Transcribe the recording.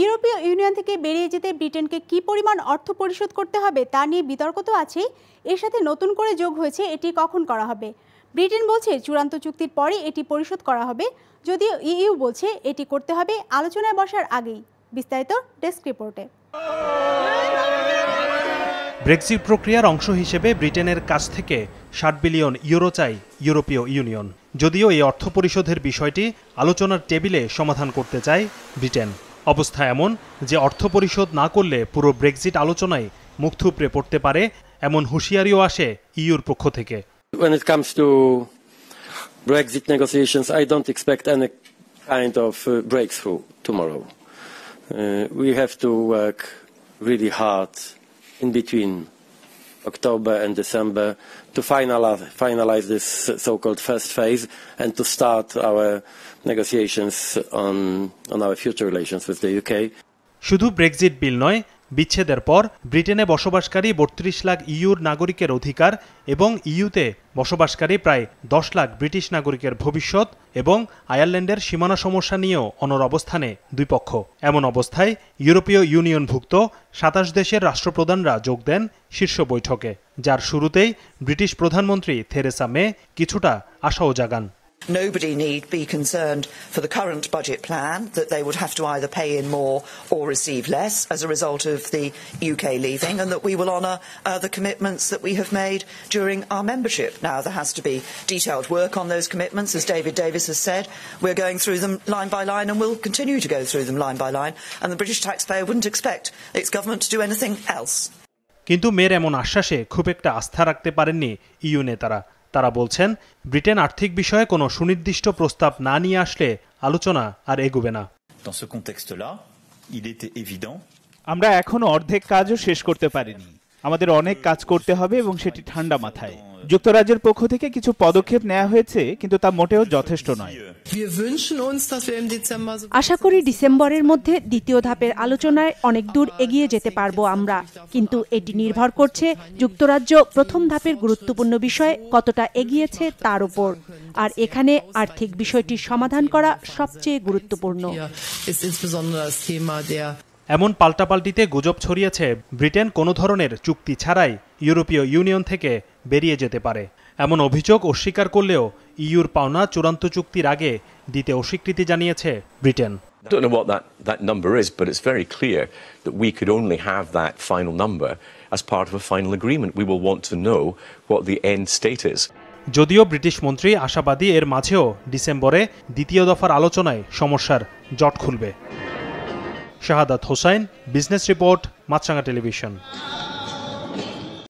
ইউরোপীয় ইউনিয়ন থেকে বেরিয়ে যেতে ব্রিটেনকে কি পরিমাণ অর্থ পরিশোধ করতে হবে তা নিয়ে বিতর্ক তো আছেই এর সাথে নতুন করে যোগ হয়েছে এটি কখন করা হবে ব্রিটেন বলছে চূড়ান্ত চুক্তির পরে এটি পরিশোধ করা হবে যদিও ইইউ বলছে এটি করতে হবে আলোচনায় বসার আগেই বিস্তারিত ডেস্ক রিপোর্টে ব্রেক্সিট প্রক্রিয়ার অংশ হিসেবে ব্রিটেনের কাছ থেকে ষাট বিলিয়ন ইউরো চাই ইউরোপীয় ইউনিয়ন যদিও এই অর্থ পরিশোধের বিষয়টি আলোচনার টেবিলে সমাধান করতে চায় ব্রিটেন অবস্থা এমন যে অর্থ পরিশোধ না করলে পুরো ব্রেক্সিট আলোচনায় মুখ থুপড়ে পড়তে পারে এমন হুঁশিয়ারিও আসে ইউর পক্ষ থেকে When it comes to Brexit negotiations, I don't expect any kind of breakthrough tomorrow. Uh, we have to work really hard in between October and December to finalize this so-called first phase and to start our negotiations on, on our future relations with the UK. শুধু Brexit bill নয় বিচ্ছেদের পর ব্রিটেনে বসবাসকারী বত্রিশ lakh your নাগরিকের অধিকার এবং ইউতে বসবাসকারী প্রায় দশ লাখ ব্রিটিশ নাগরিকের ভবিষ্যৎ এবং আয়ারল্যান্ডের সীমানা সমস্যা নিয়েও অনর অবস্থানে দুই পক্ষ এমন অবস্থায় ইউরোপীয় ইউনিয়নভুক্ত সাতাশ দেশের রাষ্ট্রপ্রধানরা যোগ দেন শীর্ষ বৈঠকে যার শুরুতেই ব্রিটিশ প্রধানমন্ত্রী থেরেসা মে কিছুটা আশাও জাগান nobody need be concerned for the current budget plan that they would have to either pay in more or receive less as a result of the UK leaving, and that we will honour uh, the commitments that we have made during our membership. Now, there has to be detailed work on those commitments, as David Davis has said. We're going through them line by line, and we'll continue to go through them line by line, and the British taxpayer wouldn't expect its government to do anything else. কিন্তু মেয়ের এমন আশ্বাসে খুব একটা আস্থা রাখতে পারেননি you নেতারা তারা বলছেন ব্রিটেন আর্থিক বিষয়ে কোনো সুনির্দিষ্ট প্রস্তাব না নিয়ে আসলে আলোচনা আর এগুবে না আমরা এখনো অর্ধেক কাজও শেষ করতে পারিনি আমাদের অনেক কাজ করতে হবে এবং সেটি ঠান্ডা মাথায় যুক্তরাজ্যের পক্ষ থেকে কিছু পদক্ষেপ নেওয়া হয়েছে কিন্তু তা মোটেও যথেষ্ট নয় আশা করি ডিসেম্বরের মধ্যে দ্বিতীয় ধাপের আলোচনায় অনেক দূর এগিয়ে যেতে পারবো আমরা কিন্তু এটি নির্ভর করছে যুক্তরাজ্য প্রথম ধাপের গুরুত্বপূর্ণ বিষয়ে কতটা এগিয়েছে তার উপর আর এখানে আর্থিক বিষয়টি সমাধান করা সবচেয়ে গুরুত্বপূর্ণ এমন পাল্টাপাল্টিতে গুজব ছড়িয়েছে ব্রিটেন কোনো ধরনের চুক্তি ছাড়াই ইউরোপীয় ইউনিয়ন থেকে বেরিয়ে যেতে পারে এমন অভিযোগ অস্বীকার করলেও ইউর পাওনা চূড়ান্ত চুক্তির আগে দিতে অস্বীকৃতি জানিয়েছে Britain I don't know what that, that number is, but it's very clear that we could only have that final number as part of a final agreement. We will want to know what the end state is. যদিও British মন্ত্রী আশাবাদী এর মাঝেও ডিসেম্বরে দ্বিতীয় দফার আলোচনায় সমস্যার জট খুলবে Shahadat Hossain business report Maasranga television